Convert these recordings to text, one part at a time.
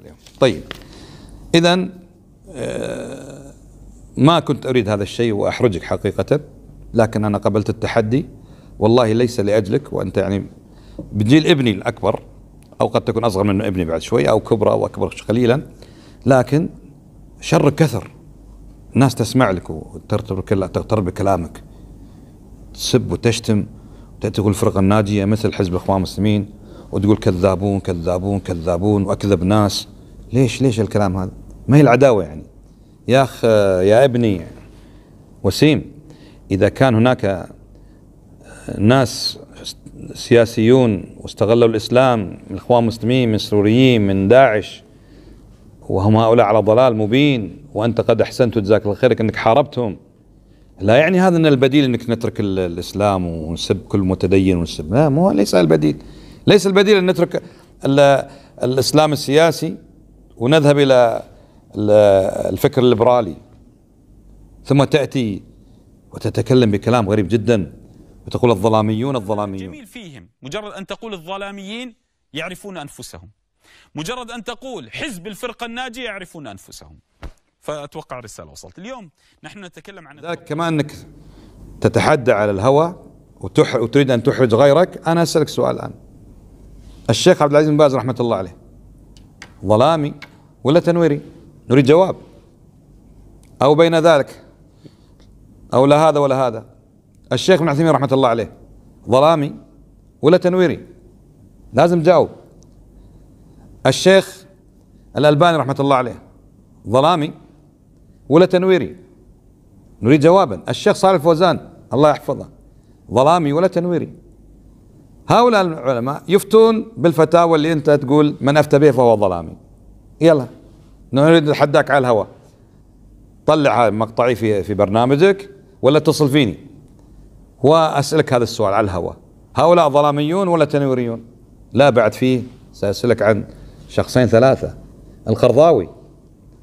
عليهم طيب إذا آه، ما كنت أريد هذا الشيء وأحرجك حقيقة لكن أنا قبلت التحدي والله ليس لأجلك وأنت يعني بجيل ابني الأكبر أو قد تكون أصغر من ابني بعد شوي أو كبرى أو أكبر قليلا لكن شرك كثر الناس تسمع لك وتغتر بكلامك تسب وتشتم وتأتي الفرقة الناجية مثل حزب الإخوان المسلمين وتقول كذابون كذابون كذابون واكذب ناس ليش ليش الكلام هذا؟ ما هي العداوه يعني يا اخ يا ابني وسيم اذا كان هناك ناس سياسيون واستغلوا الاسلام من الاخوان المسلمين من السوريين من داعش وهم هؤلاء على ضلال مبين وانت قد احسنت جزاك الله خيرك انك حاربتهم لا يعني هذا ان البديل انك نترك الاسلام ونسب كل متدين ونسب لا مو ليس البديل ليس البديل أن نترك الإسلام السياسي ونذهب إلى الفكر الليبرالي ثم تأتي وتتكلم بكلام غريب جدا وتقول الظلاميون الظلاميون جميل فيهم مجرد أن تقول الظلاميين يعرفون أنفسهم مجرد أن تقول حزب الفرقة الناجية يعرفون أنفسهم فأتوقع الرسالة وصلت اليوم نحن نتكلم عن ذلك كمان أنك تتحدى على الهوى وتريد أن تحرج غيرك أنا أسألك سؤال الآن الشيخ عبد العزيز بن باز رحمه الله عليه ظلامي ولا تنويري نريد جواب او بين ذلك او لا هذا ولا هذا الشيخ ابن عثيمين رحمه الله عليه ظلامي ولا تنويري لازم جاوب الشيخ الألباني رحمة الله عليه ظلامي ولا تنويري نريد جوابا الشيخ صالح الفوزان الله يحفظه ظلامي ولا تنويري هؤلاء العلماء يفتون بالفتاوى اللي انت تقول من افتى به فهو ظلامي يلا نريد نتحداك على الهواء طلع مقطعي في في برنامجك ولا اتصل فيني واسالك هذا السؤال على الهواء هؤلاء ظلاميون ولا تنويريون لا بعد فيه ساسالك عن شخصين ثلاثه القرضاوي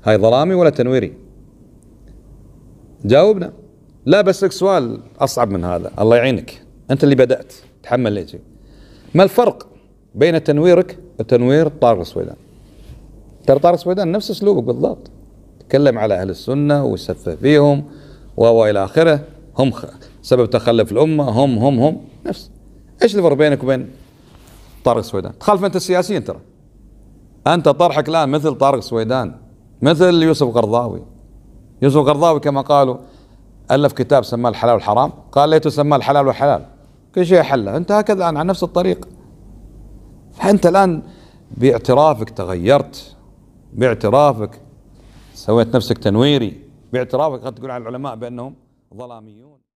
هاي ظلامي ولا تنويري جاوبنا لا بس لك سؤال اصعب من هذا الله يعينك انت اللي بدات تحمل ليجي ما الفرق بين تنويرك وتنوير طارق السويدان ترى طارق السويدان نفس اسلوبك بالضبط تكلم على اهل السنه ويسفه فيهم والى اخره هم سبب تخلف الامه هم هم هم نفس ايش الفرق بينك وبين طارق السويدان تخالف انت السياسيين ترى انت طرحك الان مثل طارق السويدان مثل يوسف قرضاوي يوسف قرضاوي كما قالوا الف كتاب سماه الحلال والحرام قال ليته سماه الحلال والحلال كل شيء حله أنت هكذا الآن على نفس الطريق فأنت الآن باعترافك تغيرت باعترافك سويت نفسك تنويري باعترافك قد تقول على العلماء بأنهم ظلاميون